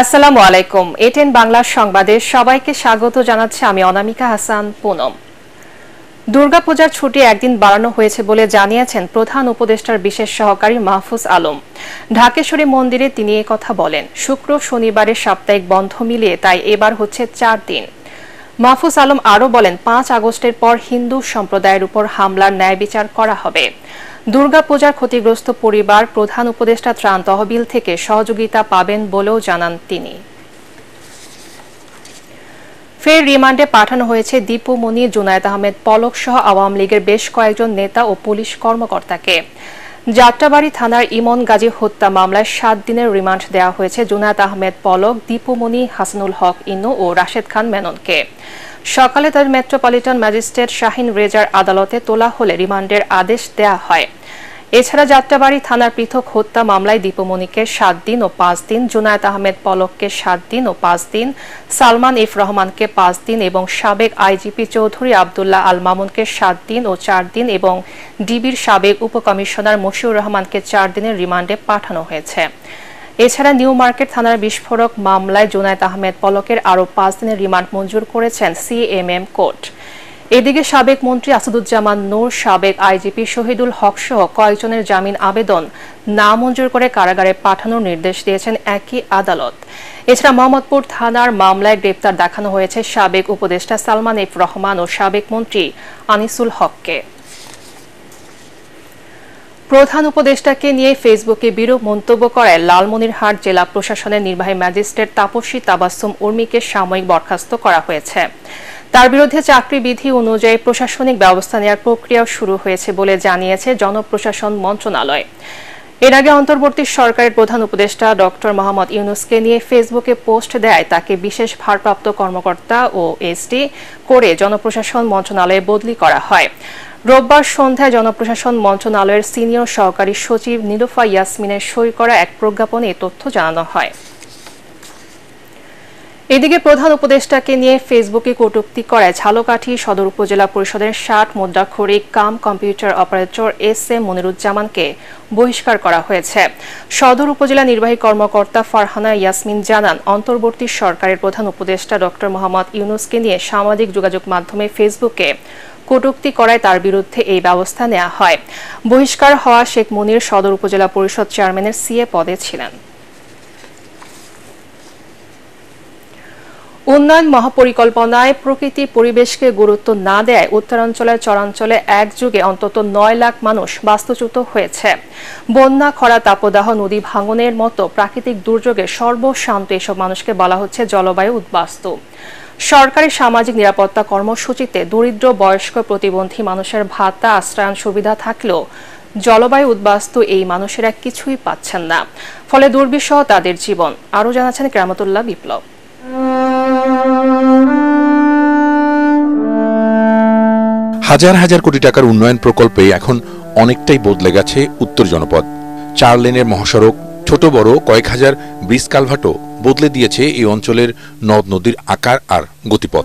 আসসালামু আলাইকুম এটেন বাংলা সংবাদে সবাইকে স্বাগত জানাচ্ছি আমি অনামিকা হাসান পুনম দুর্গাপূজার ছুটি একদিন বাড়ানো হয়েছে বলে জানিয়েছেন প্রধান উপদেষ্টার বিশেষ সহকারী মাহফুজ আলম ঢাকেশ্বরী মন্দিরে তিনি কথা বলেন শুক্র শনিবারের সাপ্তাহিক বন্ধ মিলিয়ে তাই এবার হচ্ছে চার দিন মাহফুজ আলম আরও বলেন পাঁচ আগস্টের পর হিন্দু সম্প্রদায়ের উপর হামলার ন্যায় বিচার করা হবে দুর্গাপূজার ক্ষতিগ্রস্ত পরিবার প্রধান উপদেষ্টা ত্রাণ তহবিল থেকে সহযোগিতা পাবেন বলেও জানান তিনি ফের রিমান্ডে পাঠানো হয়েছে দীপু মনি জুনায়দ আহমেদ পলক সহ আওয়ামী লীগের বেশ কয়েকজন নেতা ও পুলিশ কর্মকর্তাকে যাত্রাবাড়ি থানার ইমন গাজী হত্যা মামলায় সাত দিনের রিমান্ড দেওয়া হয়েছে জুনায়দ আহমেদ পলক দীপুমণি হাসানুল হক ইনু ও রাশেদ খান মেননকে সকালে তার মেট্রোপলিটন ম্যাজিস্ট্রেট শাহিন রেজার আদালতে তোলা হলে রিমান্ডের আদেশ দেয়া হয় এছাড়া যাত্রাবাড়ি থানার পৃথক হত্যা মামলায় দীপমণিকে সাত দিন ও পাঁচ দিন জুনায়েত আহমেদ পলককে সাত দিন ও পাঁচ দিন সালমান ইফ রহমানকে পাঁচ দিন এবং সাবেক আইজিপি চৌধুরী আবদুল্লাহ আল মামুনকে সাত দিন ও চার দিন এবং ডিবির সাবেক উপকমিশনার মশিউর রহমানকে চার দিনের রিমান্ডে পাঠানো হয়েছে এছাড়া নিউ মার্কেট থানার বিস্ফোরক মামলায় জুনায়দ আহমেদ পলকের আরও পাঁচ দিনের রিমান্ড মঞ্জুর করেছেন সিএমএম কোর্ট এদিকে সাবেক মন্ত্রী আসাদুজ্জামান নূর সাবেক আইজিপি শহীদুল হক সহ কয়েকজনের জামিন আবেদন মঞ্জুর করে কারাগারে পাঠানোর নির্দেশ দিয়েছেন একই আদালত এছাড়া মোহাম্মদপুর থানার মামলায় গ্রেপ্তার দেখানো হয়েছে সাবেক উপদেষ্টা সালমান এফ রহমান ও সাবেক মন্ত্রী আনিসুল হককে প্রধান উপদেষ্টাকে নিয়ে ফেসবুকে বিরূপ মন্তব্য করায় লালমনিরহাট জেলা প্রশাসনের নির্বাহী ম্যাজিস্ট্রেট তাপসী তাবাসুম উর্মিকে সাময়িক বরখাস্ত করা হয়েছে তার বিরুদ্ধে চাকরি বিধি অনুযায়ী প্রশাসনিক ব্যবস্থা নেওয়ার প্রক্রিয়াও শুরু হয়েছে বলে জানিয়েছে জনপ্রশাসন মন্ত্রণালয় এর আগে অন্তর্বর্তী সরকারের প্রধান উপদেষ্টা ডক্টর মোহাম্মদ ইউনুসকে নিয়ে ফেসবুকে পোস্ট দেয় তাকে বিশেষ ভারপ্রাপ্ত কর্মকর্তা ও এসটি করে জনপ্রশাসন মন্ত্রণালয়ে বদলি করা হয় রোববার সন্ধ্যায় জনপ্রশাসন মন্ত্রণালয়ের সিনিয়র সহকারী সচিব নিরুফা ইয়াসমিনের সই করা এক প্রজ্ঞাপনে তথ্য জানানো হয় এদিকে প্রধান উপদেষ্টাকে নিয়ে ফেসবুকে কটুক্তি করায় ঝালকাঠি সদর উপজেলা পরিষদের ষাট মুদ্রাক্ষরী cum computer operator S M মনিরুজ্জামানকে বহিষ্কার করা হয়েছে সদর উপজেলা নির্বাহী কর্মকর্তা ফারহানা ইয়াসমিন জানান অন্তর্বর্তী সরকারের প্রধান উপদেষ্টা ডক্টর মোহাম্মদ ইউনুসকে নিয়ে সামাজিক যোগাযোগ মাধ্যমে ফেসবুকে কটুক্তি করায় তার বিরুদ্ধে এই ব্যবস্থা নেওয়া হয় বহিষ্কার হওয়া শেখ মনির সদর উপজেলা পরিষদ চেয়ারম্যানের সিএ পদে ছিলেন উন্নয়ন মহাপরিকল্পনায় প্রকৃতি পরিবেশকে গুরুত্ব না দেয় উত্তরাঞ্চলের চরাঞ্চলে একযুগে অন্তত নয় লাখ মানুষ বাস্তুচ্যুত হয়েছে বন্যা খরা তাপদাহ নদী ভাঙনের মতো প্রাকৃতিক দুর্যোগে সর্বশান্ত এসব মানুষকে বলা হচ্ছে জলবায়ু উদ্বাস্তু সরকারি সামাজিক নিরাপত্তা কর্মসূচিতে দরিদ্র বয়স্ক প্রতিবন্ধী মানুষের ভাতা আশ্রয়ন সুবিধা থাকলেও জলবায়ু উদ্বাস্তু এই মানুষেরা কিছুই পাচ্ছেন না ফলে দুর্বিষহ তাদের জীবন আরও জানাচ্ছেন ক্রামতুল্লাহ বিপ্লব হাজার হাজার কোটি টাকার উন্নয়ন প্রকল্পে এখন অনেকটাই বদলে গেছে উত্তর জনপদ চার লেনের মহাসড়ক ছোট বড় কয়েক হাজার ব্রিজ কালভাটও বদলে দিয়েছে এই অঞ্চলের নদ নদীর আকার আর গতিপথ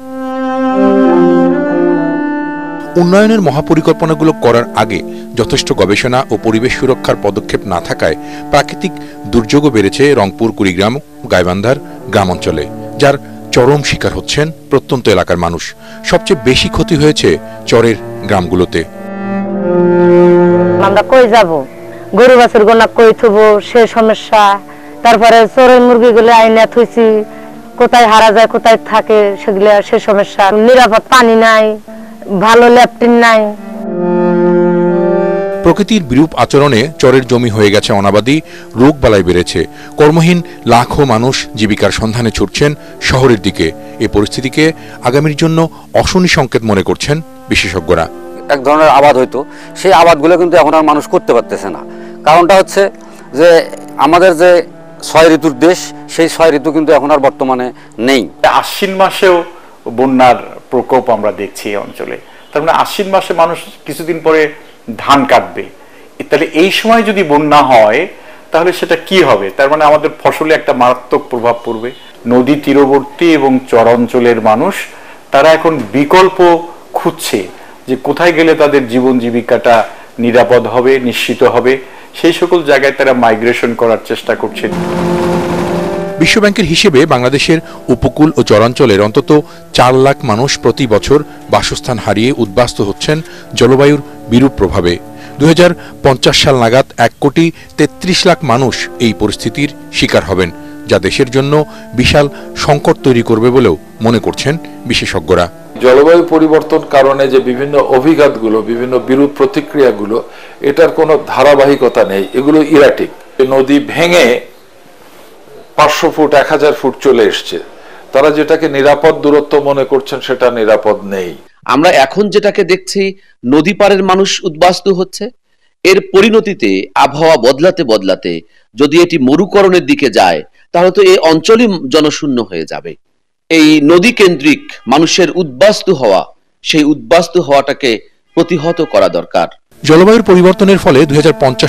উন্নয়নের মহাপরিকল্পনাগুলো করার আগে যথেষ্ট গবেষণা ও পরিবেশ সুরক্ষার পদক্ষেপ না থাকায় প্রাকৃতিক দুর্যোগও বেড়েছে রংপুর কুড়িগ্রাম গাইবান্ধার গ্রামাঞ্চলে যার চরম শিকার হচ্ছেন প্রত্যন্ত এলাকার মানুষ সবচেয়ে বেশি ক্ষতি হয়েছে চরের গ্রামগুলোতে আমরা কই যাব গরু গাছের গোনা কই থব সে সমস্যা তারপরে চোরের মুরগিগুলো আইনা থুইছি কোথায় হারা যায় কোথায় থাকে সেগুলো সে সমস্যা নিরাপদ পানি নাই ভালো ল্যাপটিন নাই প্রকৃতির বিরূপ আচরণে চরের জমি হয়ে গেছে অনাবাদি রোগবালাই বেড়েছে কর্মহীন লাখো মানুষ জীবিকার সন্ধানে ছুটছেন শহরের দিকে এ পরিস্থিতিকে আগামীর জন্য অশনি সংকেত মনে করছেন বিশেষজ্ঞরা এক ধরনের আবাদ হইতো সেই আবাদগুলো কিন্তু এখন আর মানুষ করতে পারতেছে না কারণটা হচ্ছে যে আমাদের যে ছয় ঋতুর দেশ সেই ছয় ঋতু কিন্তু এখন আর বর্তমানে নেই আশ্বিন মাসেও বন্যার প্রকোপ আমরা দেখছি এই অঞ্চলে তার মানে আশ্বিন মাসে মানুষ কিছুদিন পরে ধান কাটবে তাহলে এই সময় যদি বন্যা হয় তাহলে সেটা কি হবে তার মানে আমাদের ফসলে একটা মারাত্মক প্রভাব পড়বে নদী তীরবর্তী এবং চরাঞ্চলের মানুষ তারা এখন বিকল্প খুঁজছে যে কোথায় গেলে তাদের জীবন জীবিকাটা নিরাপদ হবে নিশ্চিত হবে সেই সকল জায়গায় তারা মাইগ্রেশন করার চেষ্টা করছেন বিশ্বব্যাংকের হিসেবে বাংলাদেশের উপকূল ও চরাঞ্চলের অন্তত চার লাখ মানুষ প্রতি বছর বাসস্থান হারিয়ে উদ্বাস্ত হচ্ছেন জলবায়ুর বিরূপ প্রভাবে দু সাল নাগাদ এক কোটি তেত্রিশ লাখ মানুষ এই পরিস্থিতির শিকার হবেন যা দেশের জন্য বিশাল সংকট তৈরি করবে বলেও মনে করছেন বিশেষজ্ঞরা জলবায়ু পরিবর্তন কারণে যে বিভিন্ন অভিঘাতগুলো বিভিন্ন বিরূপ প্রতিক্রিয়াগুলো এটার কোনো ধারাবাহিকতা নেই এগুলো ইরাটিক নদী ভেঙে পাঁচশো ফুট এক হাজার ফুট চলে এসছে তারা যেটাকে নিরাপদ দূরত্ব মনে করছেন সেটা নিরাপদ নেই আমরা এখন যেটাকে দেখছি নদী পারের মানুষ উদ্বাস্তু হচ্ছে এর পরিণতিতে আবহাওয়া বদলাতে বদলাতে যদি এটি মরুকরণের দিকে যায় তাহলে তো এই অঞ্চলই জনশূন্য হয়ে যাবে এই নদী কেন্দ্রিক মানুষের উদ্বাস্তু হওয়া সেই উদ্বাস্তু হওয়াটাকে প্রতিহত করা দরকার জলবায়ুর পরিবর্তনের ফলে দুই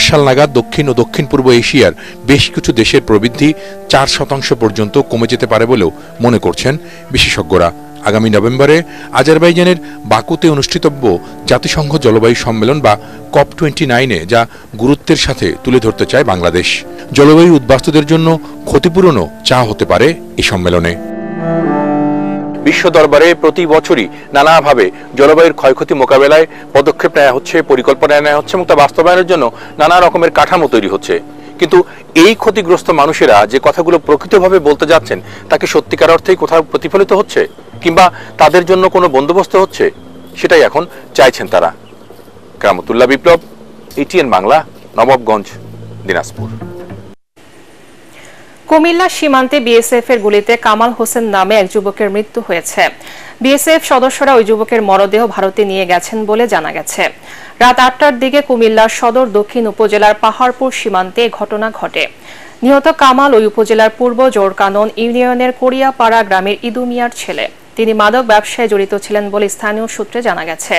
সাল নাগাদ দক্ষিণ ও দক্ষিণ পূর্ব এশিয়ার বেশ কিছু দেশের প্রবৃদ্ধি চার শতাংশ পর্যন্ত কমে যেতে পারে বলেও মনে করছেন বিশেষজ্ঞরা আগামী নভেম্বরে আজারবাইজানের বাকুতে অনুষ্ঠিতব্য জাতিসংঘ জলবায়ু সম্মেলন বা কপ টোয়েন্টি নাইনে যা গুরুত্বের সাথে তুলে ধরতে চায় বাংলাদেশ জলবায়ু উদ্বাস্তুদের জন্য ক্ষতিপূরণও চা হতে পারে এই সম্মেলনে বিশ্ব দরবারে প্রতি বছরই নানাভাবে জলবায়ুর ক্ষয়ক্ষতি মোকাবেলায় পদক্ষেপ নেওয়া হচ্ছে পরিকল্পনা নেওয়া হচ্ছে এবং তা বাস্তবায়নের জন্য নানা রকমের কাঠামো তৈরি হচ্ছে কিন্তু এই ক্ষতিগ্রস্ত মানুষেরা যে কথাগুলো প্রকৃতভাবে বলতে যাচ্ছেন তাকে সত্যিকার অর্থেই কোথাও প্রতিফলিত হচ্ছে কিংবা তাদের জন্য কোনো বন্দোবস্ত হচ্ছে সেটাই এখন চাইছেন তারা কামতুল্লাহ বিপ্লব এটিএন বাংলা নবাবগঞ্জ দিনাজপুর কুমিল্লা সীমান্তে বিএসএফ এর গুলিতে কামাল হোসেন নামে এক যুবকের মৃত্যু হয়েছে বিএসএফ সদস্যরা ওই যুবকের মরদেহ ভারতে নিয়ে গেছেন বলে জানা গেছে রাত আটটার দিকে কুমিল্লার সদর দক্ষিণ উপজেলার পাহাড়পুর সীমান্তে ঘটনা ঘটে নিহত কামাল ওই উপজেলার পূর্ব জোরকানন ইউনিয়নের কোরিয়াপাড়া গ্রামের ইদুমিয়ার ছেলে তিনি মাদক ব্যবসায় জড়িত ছিলেন বলে স্থানীয় সূত্রে জানা গেছে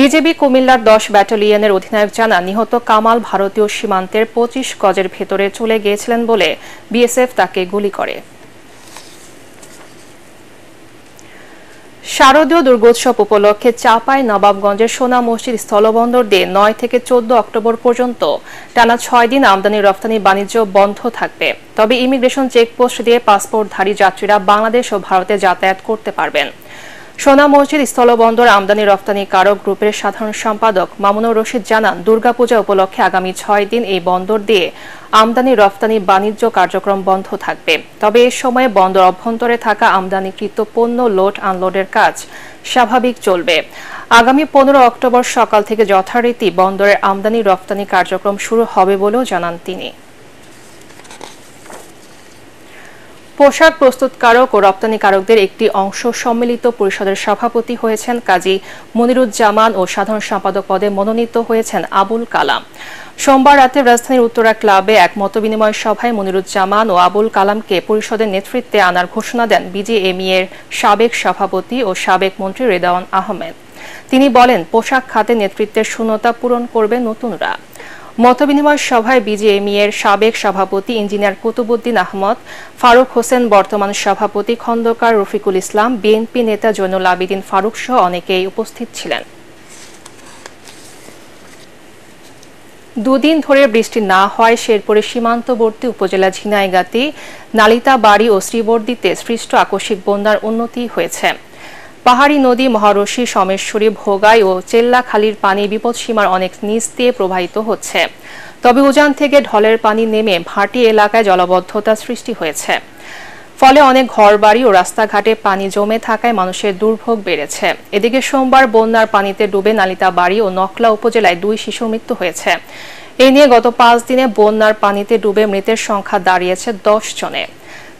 বিজেবি কুমিল্লার দশ ব্যাটালিয়নের অধিনায়ক জানা নিহত কামাল ভারতীয় সীমান্তের পঁচিশ গজের ভেতরে চলে গিয়েছিলেন বলে বিএসএফ তাকে গুলি করে শারদীয় দুর্গোৎসব উপলক্ষে চাপাই নবাবগঞ্জের সোনা মসজিদ স্থলবন্দর দিয়ে নয় থেকে চোদ্দ অক্টোবর পর্যন্ত টানা ছয় দিন আমদানি রফতানি বাণিজ্য বন্ধ থাকবে তবে ইমিগ্রেশন চেকপোস্ট দিয়ে পাসপোর্টধারী যাত্রীরা বাংলাদেশ ও ভারতে যাতায়াত করতে পারবেন সোনা মসজিদ স্থলবন্দর আমদানি রফতানি কারক গ্রুপের সাধারণ সম্পাদক মামুনুর রশিদ জানান দুর্গাপূজা উপলক্ষে আগামী ছয় দিন এই বন্দর দিয়ে আমদানি রফতানি বাণিজ্য কার্যক্রম বন্ধ থাকবে তবে এ সময়ে বন্দর অভ্যন্তরে থাকা আমদানিকৃত পণ্য লোড আনলোডের কাজ স্বাভাবিক চলবে আগামী পনেরো অক্টোবর সকাল থেকে যথারীতি বন্দরের আমদানি রফতানি কার্যক্রম শুরু হবে বলেও জানান তিনি পোশাক প্রস্তুতকারক ও রপ্তানিকারকদের একটি অংশ সম্মিলিত পরিষদের সভাপতি হয়েছেন কাজী মনিরুজ্জামান ও সাধারণ সম্পাদক পদে মনোনীত হয়েছেন আবুল কালাম সোমবার রাতে রাজধানীর উত্তরা ক্লাবে এক মতবিনিময় সভায় মনিরুজ্জামান ও আবুল কালামকে পরিষদের নেতৃত্বে আনার ঘোষণা দেন বিজিএমই এর সাবেক সভাপতি ও সাবেক মন্ত্রী রেদাওয়ান আহমেদ তিনি বলেন পোশাক খাতে নেতৃত্বের শূন্যতা পূরণ করবে নতুনরা মতবিনিময় সভায় বিজেএমই এর সাবেক সভাপতি ইঞ্জিনিয়ার কুতুবুদ্দিন আহমদ ফারুক হোসেন বর্তমান সভাপতি খন্দকার রফিকুল ইসলাম বিএনপি নেতা জৈনুল আবিদিন ফারুক সহ অনেকেই উপস্থিত ছিলেন দুদিন ধরে বৃষ্টি না হওয়ায় শেরপুরের সীমান্তবর্তী উপজেলা ঝিনাইগাতি নালিতাবাড়ি ও শ্রীবর্দিতে সৃষ্ট আকস্মিক বন্যার উন্নতি হয়েছে পাহাড়ি নদী মহারশি সমেশ্বরী ভোগাই ও চেল্লাখালির পানি বিপদসীমার অনেক নিচ দিয়ে প্রবাহিত হচ্ছে তবে উজান থেকে ঢলের পানি নেমে ভাটি এলাকায় জলবদ্ধতা সৃষ্টি হয়েছে ফলে অনেক ঘরবাড়ি ও রাস্তাঘাটে পানি জমে থাকায় মানুষের দুর্ভোগ বেড়েছে এদিকে সোমবার বন্যার পানিতে ডুবে নালিতা বাড়ি ও নকলা উপজেলায় দুই শিশু মৃত্যু হয়েছে এ নিয়ে গত পাঁচ দিনে বন্যার পানিতে ডুবে মৃতের সংখ্যা দাঁড়িয়েছে দশ জনে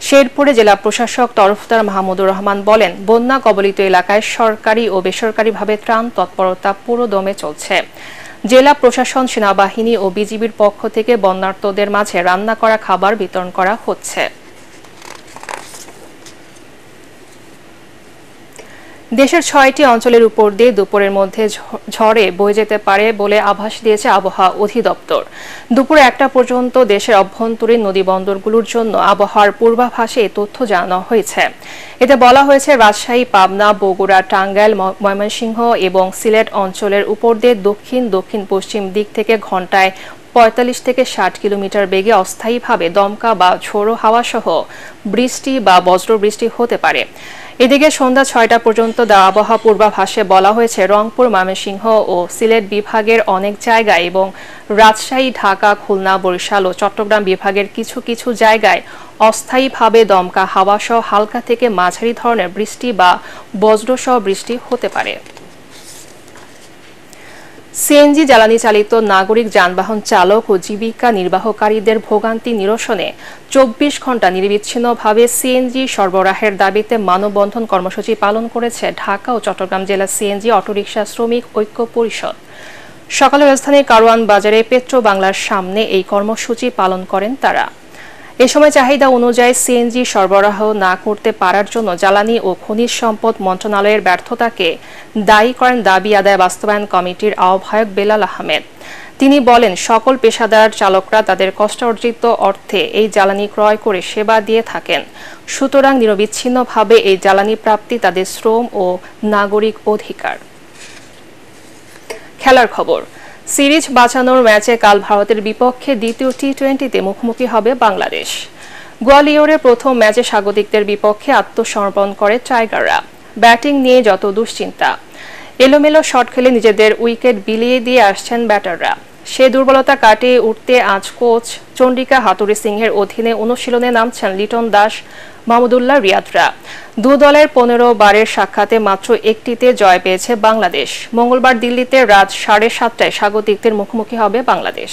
শেরপুরে জেলা প্রশাসক তরফদার মাহমুদুর রহমান বলেন বন্যা কবলিত এলাকায় সরকারি ও বেসরকারিভাবে ত্রাণ তৎপরতা পুরো দমে চলছে জেলা প্রশাসন সেনাবাহিনী ও বিজিবির পক্ষ থেকে বন্যার্তদের মাঝে রান্না করা খাবার বিতরণ করা হচ্ছে দেশের ছয়টি অঞ্চলের উপর দিয়ে দুপুরের মধ্যে ঝড়ে বয়ে যেতে পারে বলে আভাস দিয়েছে আবহাওয়া অধিদপ্তর দুপুরে একটা পর্যন্ত দেশের অভ্যন্তরীণ নদী বন্দরগুলোর জন্য আবহাওয়ার পূর্বাভাসে তথ্য জানানো হয়েছে এতে বলা হয়েছে রাজশাহী পাবনা বগুড়া টাঙ্গাইল ময়মনসিংহ এবং সিলেট অঞ্চলের উপর দিয়ে দক্ষিণ দক্ষিণ পশ্চিম দিক থেকে ঘন্টায় পঁয়তাল্লিশ থেকে ষাট কিলোমিটার বেগে অস্থায়ীভাবে দমকা বা ঝোড়ো হাওয়াসহ বৃষ্টি বা বজ্রবৃষ্টি হতে পারে এদিকে সন্ধ্যা ছয়টা পর্যন্ত দেওয়া আবহাওয়া পূর্বাভাসে বলা হয়েছে রংপুর ময়মনসিংহ ও সিলেট বিভাগের অনেক জায়গায় এবং রাজশাহী ঢাকা খুলনা বরিশাল ও চট্টগ্রাম বিভাগের কিছু কিছু জায়গায় অস্থায়ীভাবে দমকা হাওয়াসহ হালকা থেকে মাঝারি ধরনের বৃষ্টি বা বজ্রসহ বৃষ্টি হতে পারে সিএনজি জ্বালানি চালিত নাগরিক যানবাহন চালক ও জীবিকা নির্বাহকারীদের ভোগান্তি নিরসনে চব্বিশ ঘন্টা নির্বিচ্ছিন্নভাবে সিএনজি সরবরাহের দাবিতে মানববন্ধন কর্মসূচি পালন করেছে ঢাকা ও চট্টগ্রাম জেলা সিএনজি অটোরিকশা শ্রমিক ঐক্য পরিষদ সকালে রাজধানীর কারওয়ান বাজারে পেট্রো বাংলার সামনে এই কর্মসূচি পালন করেন তারা এ সময় চাহিদা অনুযায়ী সিএনজি সরবরাহ না করতে পারার জন্য জ্বালানি ও খনিজ সম্পদ মন্ত্রণালয়ের ব্যর্থতাকে দায়ী করেন দাবি আদায় বাস্তবায়ন কমিটির আহ্বায়ক বেলাল আহমেদ তিনি বলেন সকল পেশাদার চালকরা তাদের কষ্ট অর্জিত অর্থে এই জ্বালানি ক্রয় করে সেবা দিয়ে থাকেন সুতরাং নিরবিচ্ছিন্নভাবে এই জ্বালানি প্রাপ্তি তাদের শ্রম ও নাগরিক অধিকার খেলার খবর সিরিজ বাঁচানোর ম্যাচে কাল ভারতের বিপক্ষে দ্বিতীয় টি টোয়েন্টিতে মুখোমুখি হবে বাংলাদেশ গোয়ালিয়রে প্রথম ম্যাচে স্বাগতিকদের বিপক্ষে আত্মসমর্পণ করে টাইগাররা ব্যাটিং নিয়ে যত দুশ্চিন্তা এলোমেলো শট খেলে নিজেদের উইকেট বিলিয়ে দিয়ে আসছেন ব্যাটাররা সে দুর্বলতা কাটিয়ে উঠতে আজ কোচ চন্ডিকা হাতুরি সিংহের অধীনে অনুশীলনে নামছেন লিটন দাস মাহমুদুল্লাহ রিয়াদরা দু দলের পনেরো বারের সাক্ষাতে মাত্র একটিতে জয় পেয়েছে বাংলাদেশ মঙ্গলবার দিল্লিতে রাত সাড়ে সাতটায় স্বাগতিকদের মুখোমুখি হবে বাংলাদেশ